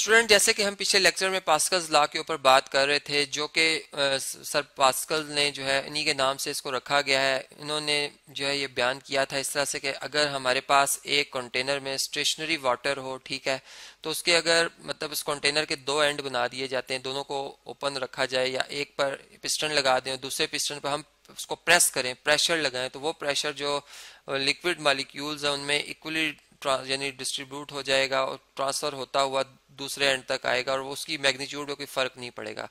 student जैसे कि हम पिछले लेक्चर में पास्कल्स लॉ के ऊपर बात कर रहे थे जो कि सर पास्कल ने जो है इन्हीं के नाम से इसको रखा गया है इन्होंने जो है ये बयान किया था इस तरह से कि अगर हमारे पास एक कंटेनर में स्टेशनरी वाटर हो ठीक है तो उसके अगर मतलब उस कंटेनर के दो एंड बना दिए जाते हैं दोनों को ओपन रखा जाए या एक पर पिस्टन लगा दें दूसरे पिस्टन पर हम उसको प्रेस करें प्रेशर लगाएं तो वो प्रेशर जो लिक्विड मालिक्यूल्स हैं उनमें इक्वली यानी डिस्ट्रीब्यूट हो जाएगा और ट्रांसफर होता हुआ दूसरे एंड तक आएगा और वो उसकी मैग्नीट्यूड में कोई फर्क नहीं पड़ेगा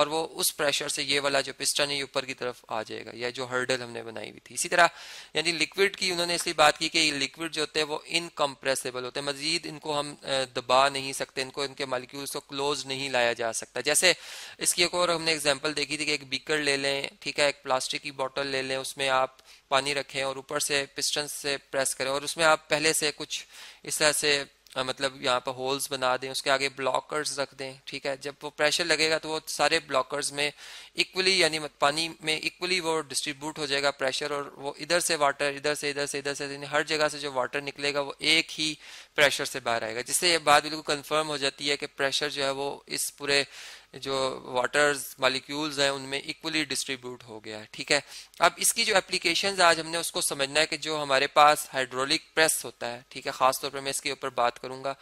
और वो उस प्रेशर से ये वाला जो पिस्टन है ये ऊपर की तरफ आ जाएगा या जो हर्डल हमने बनाई हुई थी इसी तरह यानी लिक्विड की उन्होंने इसलिए बात की कि लिक्विड जो होते हैं वो इनकम्प्रेसिबल होते हैं मजीद इनको हम दबा नहीं सकते इनको इनके मालिक्यूल्स को क्लोज नहीं लाया जा सकता जैसे इसकी एक और हमने एग्जाम्पल देखी थी कि एक बीकर ले लें ठीक है एक प्लास्टिक की बॉटल ले लें उसमें आप पानी रखें और ऊपर से पिस्टन से प्रेस करें और उसमें आप पहले से कुछ इस तरह से मतलब यहाँ पर होल्स बना दें उसके आगे ब्लॉकर्स रख दें ठीक है जब वो प्रेशर लगेगा तो वो सारे ब्लॉकर्स में इक्वली यानी पानी में इक्वली वो डिस्ट्रीब्यूट हो जाएगा प्रेशर और वो इधर से वाटर इधर से इधर से इधर से यानी हर जगह से जो वाटर निकलेगा वो एक ही प्रेशर से बाहर आएगा जिससे ये बात बिल्कुल कन्फर्म हो जाती है कि प्रेशर जो है वो इस पूरे जो वाटर्स मालिक्यूल्स हैं उनमें इक्वली डिस्ट्रीब्यूट हो गया है ठीक है अब इसकी जो एप्लीकेशन आज हमने उसको समझना है कि जो हमारे पास हाइड्रोलिक प्रेस होता है ठीक है खासतौर पर मैं इसके ऊपर बात करूंगा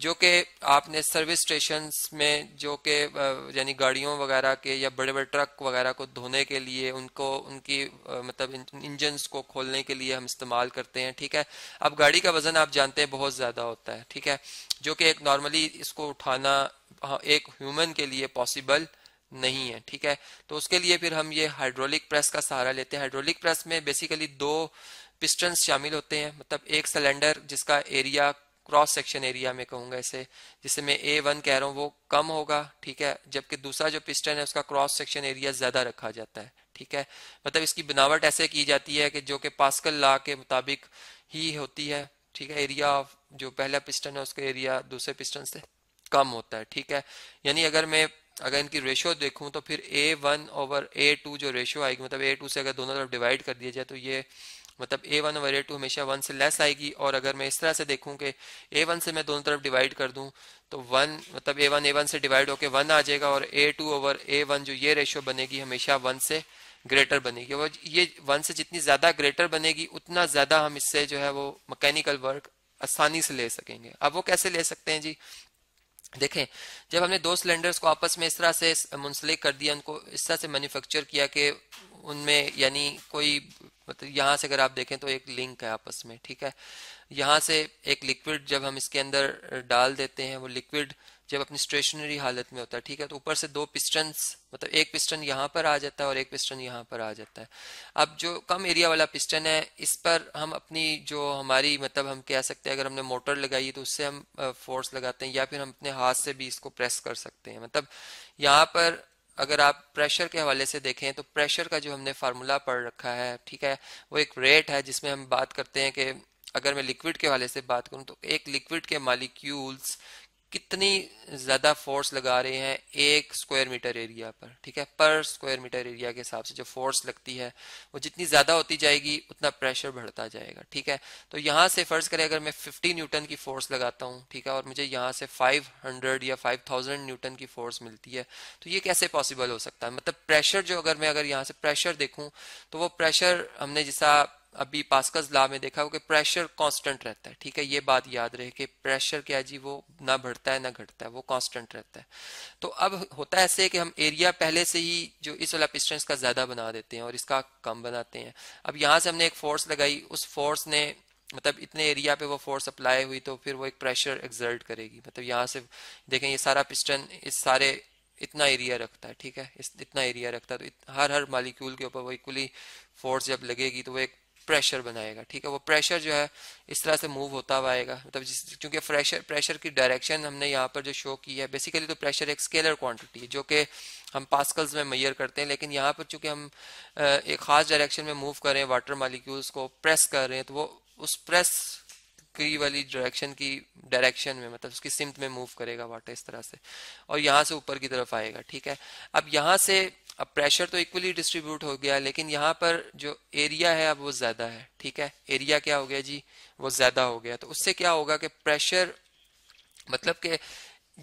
जो कि आपने सर्विस स्टेशन में जो कि यानी गाड़ियों वगैरह के या बड़े बड़े ट्रक वगैरह को धोने के लिए उनको उनकी मतलब इंजन को खोलने के लिए हम इस्तेमाल करते हैं ठीक है अब गाड़ी का वजन आप जानते हैं बहुत ज़्यादा होता है ठीक है जो कि एक नॉर्मली इसको उठाना हाँ, एक ह्यूमन के लिए पॉसिबल नहीं है ठीक है तो उसके लिए फिर हम ये हाइड्रोलिक प्रेस का सहारा लेते हैं हाइड्रोलिक प्रेस में बेसिकली दो पिस्टन शामिल होते हैं मतलब एक सिलेंडर जिसका एरिया क्रॉस सेक्शन एरिया में कहूंगा इसे जिसे मैं ए वन कह रहा हूँ वो कम होगा ठीक है जबकि दूसरा जो पिस्टन है उसका क्रॉस सेक्शन एरिया ज्यादा रखा जाता है ठीक है मतलब इसकी बनावट ऐसे की जाती है कि जो कि पास्कल ला के मुताबिक ही होती है ठीक है एरिया ऑफ जो पहला पिस्टन है उसका एरिया दूसरे पिस्टन से कम होता है ठीक है यानी अगर मैं अगर इनकी रेशियो देखूं तो फिर A one over A two जो रेशियो आएगी मतलब ए टू से अगर दोनों तरफ डिवाइड कर दिया जाए तो ये मतलब A one over A two हमेशा वन से लेस आएगी और अगर मैं इस तरह से देखूं कि ए वन से मैं दोनों तरफ डिवाइड कर दूं तो वन मतलब ए वन ए वन से डिवाइड होकर वन आ जाएगा और A two over A one जो ये रेशियो बनेगी हमेशा वन से ग्रेटर बनेगी और ये वन से जितनी ज़्यादा ग्रेटर बनेगी उतना ज़्यादा हम इससे जो है वो मकैनिकल वर्क आसानी से ले सकेंगे अब वो कैसे ले सकते हैं जी देखें जब हमने दो सिलेंडर्स को आपस में इस तरह से मुंसलिक कर दिया उनको इस तरह से मैन्युफैक्चर किया कि उनमें यानी कोई मतलब यहाँ से अगर आप देखें तो एक लिंक है आपस में ठीक है यहाँ से एक लिक्विड जब हम इसके अंदर डाल देते हैं वो लिक्विड जब अपनी स्टेशनरी हालत में होता है ठीक है तो ऊपर से दो पिस्टन मतलब एक पिस्टन यहाँ पर आ जाता है और एक पिस्टन यहाँ पर आ जाता है अब जो कम एरिया वाला पिस्टन है इस पर हम अपनी जो हमारी मतलब हम कह सकते हैं अगर हमने मोटर लगाई तो उससे हम फोर्स लगाते हैं या फिर हम अपने हाथ से भी इसको प्रेस कर सकते हैं मतलब यहाँ पर अगर आप प्रेशर के हवाले से देखें तो प्रेशर का जो हमने फार्मूला पढ़ रखा है ठीक है वो एक रेट है जिसमें हम बात करते हैं कि अगर मैं लिक्विड के हवाले से बात करूं तो एक लिक्विड के मालिक्यूल्स कितनी ज़्यादा फोर्स लगा रहे हैं एक स्क्वायर मीटर एरिया पर ठीक है पर स्क्वायर मीटर एरिया के हिसाब से जो फोर्स लगती है वो जितनी ज़्यादा होती जाएगी उतना प्रेशर बढ़ता जाएगा ठीक है तो यहाँ से फ़र्ज़ करें अगर मैं 50 न्यूटन की फोर्स लगाता हूँ ठीक है और मुझे यहाँ से 500 या 5000 न्यूटन की फोर्स मिलती है तो ये कैसे पॉसिबल हो सकता है मतलब प्रेशर जो अगर मैं अगर यहाँ से प्रेशर देखूँ तो वो प्रेशर हमने जैसा अभी पास्कस ला में देखा हो कि प्रेशर कांस्टेंट रहता है ठीक है ये बात याद रहे कि प्रेशर क्या जी वो ना बढ़ता है ना घटता है वो कांस्टेंट रहता है तो अब होता है ऐसे कि हम एरिया पहले से ही जो इस वाला पिस्टन का ज्यादा बना देते हैं और इसका कम बनाते हैं अब यहां से हमने एक फोर्स लगाई उस फोर्स ने मतलब इतने एरिया पे वो फोर्स अप्लाई हुई तो फिर वो एक प्रेशर एग्जर्ट करेगी मतलब यहाँ से देखें ये सारा पिस्टन इस सारे इतना एरिया रखता है ठीक है इस इतना एरिया रखता है तो हर हर मालिक्यूल के ऊपर वो इक्वली फोर्स जब लगेगी तो वो एक प्रेशर बनाएगा ठीक है वो प्रेशर जो है इस तरह से मूव होता हुआ आएगा मतलब जिस क्योंकि प्रेशर प्रेशर की डायरेक्शन हमने यहाँ पर जो शो की है बेसिकली तो प्रेशर एक स्केलर क्वांटिटी है जो कि हम पास्कल्स में मैयर करते हैं लेकिन यहाँ पर चूंकि हम एक ख़ास डायरेक्शन में मूव करें वाटर मालिक्यूल्स को प्रेस कर रहे हैं तो वो उस प्रेस की वाली डायरेक्शन की डायरेक्शन में मतलब उसकी सिमत में मूव करेगा वाटर इस तरह से और यहाँ से ऊपर की तरफ आएगा ठीक है अब यहाँ से अब प्रेशर तो इक्वली डिस्ट्रीब्यूट हो गया लेकिन यहाँ पर जो एरिया है अब वो ज्यादा है ठीक है एरिया क्या हो गया जी वो ज्यादा हो गया तो उससे क्या होगा कि प्रेशर मतलब कि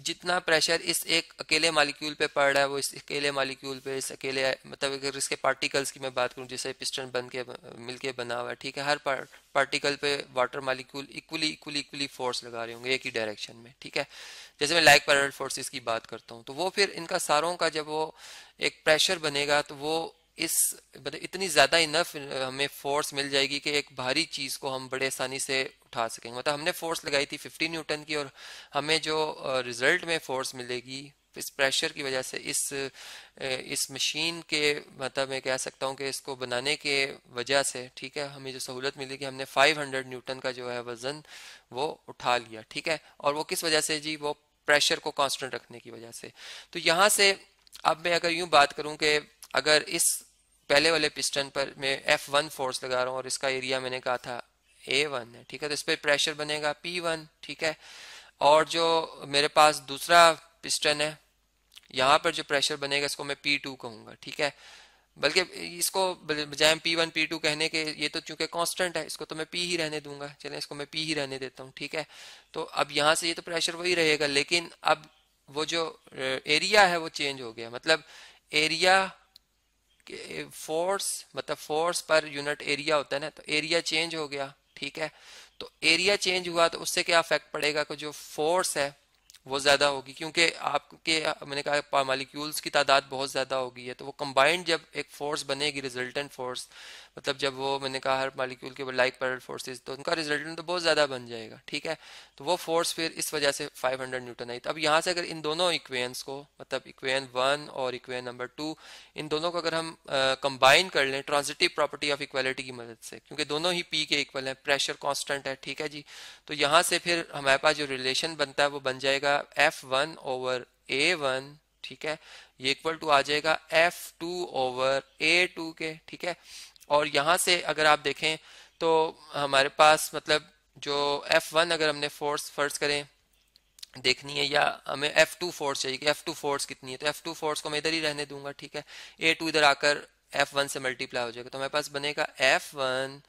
जितना प्रेशर इस एक अकेले मालिक्यूल पे पड़ रहा है वो इस अकेले मालिक्यूल पे इस अकेले मतलब अगर इसके पार्टिकल्स की मैं बात करूँ जैसे पिस्टन बन के मिलके बना हुआ है ठीक है हर पार, पार्टिकल पे water molecule equally equally equally force लगा रहे होंगे एक ही डायरेक्शन में ठीक है जैसे मैं लाइक पैरल फोर्सेज की बात करता हूँ तो वो फिर इनका सारों का जब वो एक प्रेशर बनेगा तो वो इस मतलब इतनी ज़्यादा इनफ हमें फोर्स मिल जाएगी कि एक भारी चीज़ को हम बड़े आसानी से उठा सकेंगे मतलब हमने फोर्स लगाई थी 50 न्यूटन की और हमें जो रिजल्ट में फोर्स मिलेगी इस प्रेशर की वजह से इस इस मशीन के मतलब मैं कह सकता हूँ कि इसको बनाने के वजह से ठीक है हमें जो सहूलत मिली कि हमने 500 न्यूटन का जो है वज़न वो उठा लिया ठीक है और वो किस वजह से जी वो प्रेशर को कांस्टेंट रखने की वजह से तो यहाँ से अब मैं अगर यूं बात करूँ कि अगर इस पहले वाले पिस्टन पर मैं एफ वन फोर्स लगा रहा हूँ और इसका एरिया मैंने कहा था ए वन है ठीक है तो इस पर प्रेशर बनेगा पी वन ठीक है और जो मेरे पास दूसरा पिस्टन है यहाँ पर जो प्रेशर बनेगा इसको मैं पी टू कहूँगा ठीक है बल्कि इसको बजाय पी वन पी टू कहने के ये तो चूंकि कांस्टेंट है इसको तो मैं पी ही रहने दूंगा चले इसको मैं पी ही रहने देता हूँ ठीक है तो अब यहाँ से ये तो प्रेशर वही रहेगा लेकिन अब वो जो एरिया है वो चेंज हो गया मतलब एरिया फोर्स मतलब फोर्स पर यूनिट एरिया होता है ना तो एरिया चेंज हो गया ठीक है तो एरिया चेंज हुआ तो उससे क्या इफेक्ट पड़ेगा कि जो फोर्स है वो ज़्यादा होगी क्योंकि आपके मैंने कहा मालिक्यूल्स की तादाद बहुत ज़्यादा होगी है तो वो कंबाइंड जब एक फोर्स बनेगी रिजल्टेंट फोर्स मतलब जब वो मैंने कहा हर मालिक्यूल के लाइक पैरल फोर्सेज तो उनका रिजल्टेंट तो बहुत ज़्यादा बन जाएगा ठीक है तो वो फोर्स फिर इस वजह से 500 न्यूटन आई तो अब यहाँ से अगर इन दोनों इक्वेंस को मतलब इक्वेन वन और इक्वेन नंबर टू इन दोनों को अगर हम कंबाइन कर लें ट्रांजिटिव प्रॉपर्टी ऑफ इक्वालिटी की मदद से क्योंकि दोनों ही पी के इक्वल हैं प्रेशर कॉन्स्टेंट है ठीक है जी तो यहाँ से फिर हमारे पास जो रिलेशन बनता है वो बन जाएगा जाएगा F one over A one ठीक है ये इक्वल टू आ जाएगा F two over A two के ठीक है और यहां से अगर आप देखें तो हमारे पास मतलब जो एफ वन अगर हमने फोर्स फर्ज करें देखनी है या हमें एफ टू फोर्स चाहिए कि एफ टू फोर्स कितनी है तो एफ टू फोर्स को मैं इधर ही रहने दूंगा ठीक है ए टू इधर आकर एफ वन से मल्टीप्लाई हो जाएगा तो हमारे पास बनेगा F one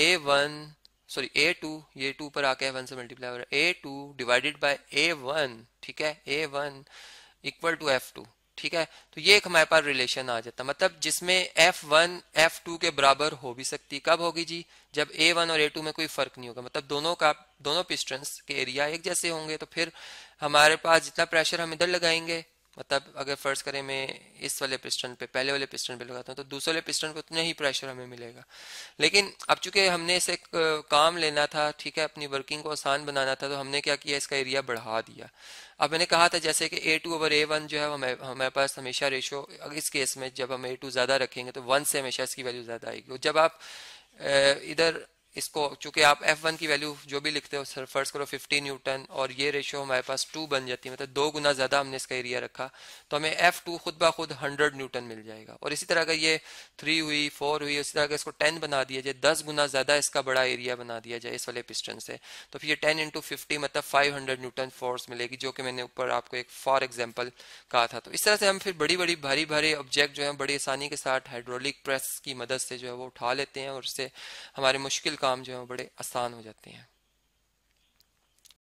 A one sorry A two ये टू पर आके वन से मल्टीप्लाई हो रहा है A two divided by A one ठीक है A one equal to F two ठीक है तो ये एक हमारे पास रिलेशन आ जाता मतलब जिसमें एफ वन एफ टू के बराबर हो भी सकती कब होगी जी जब ए वन और ए टू में कोई फर्क नहीं होगा मतलब दोनों का दोनों पिस्टन के एरिया एक जैसे होंगे तो फिर हमारे पास जितना प्रेशर हम इधर लगाएंगे मतलब अगर फर्ज करें मैं इस वाले पिस्टन पे पहले वाले पिस्टन पे लगाता हूँ तो दूसरे वाले पिस्टन को उतना ही प्रेशर हमें मिलेगा लेकिन अब चूंकि हमने इसे काम लेना था ठीक है अपनी वर्किंग को आसान बनाना था तो हमने क्या किया इसका एरिया बढ़ा दिया अब मैंने कहा था जैसे कि A two over A one जो है हमें हमारे पास हमेशा रेशो इस केस में जब हम ए टू ज़्यादा रखेंगे तो वन से हमेशा इसकी वैल्यू ज़्यादा आएगी जब आप इधर इसको चूंकि आप F1 की वैल्यू जो भी लिखते हो सर फर्स्ट करो 50 न्यूटन और ये रेशियो हमारे पास 2 बन जाती है मतलब दो गुना ज़्यादा हमने इसका एरिया रखा तो हमें F2 खुद ब खुद 100 न्यूटन मिल जाएगा और इसी तरह अगर ये 3 हुई 4 हुई इसी तरह अगर इसको 10 बना दिया जाए 10 गुना ज़्यादा इसका बड़ा एरिया बना दिया जाए इस वाले पिस्टन से तो फिर ये टेन इंटू मतलब फाइव न्यूटन फोर्स मिलेगी जो कि मैंने ऊपर आपको एक फॉर एग्जाम्पल कहा था तो इस तरह से हम फिर बड़ी बड़ी भारी भारी ऑब्जेक्ट जो है बड़ी आसानी के साथ हाइड्रोलिक प्रेस की मदद से जो है वो उठा लेते हैं और उससे हमारे मुश्किल काम जो है बड़े आसान हो जाते हैं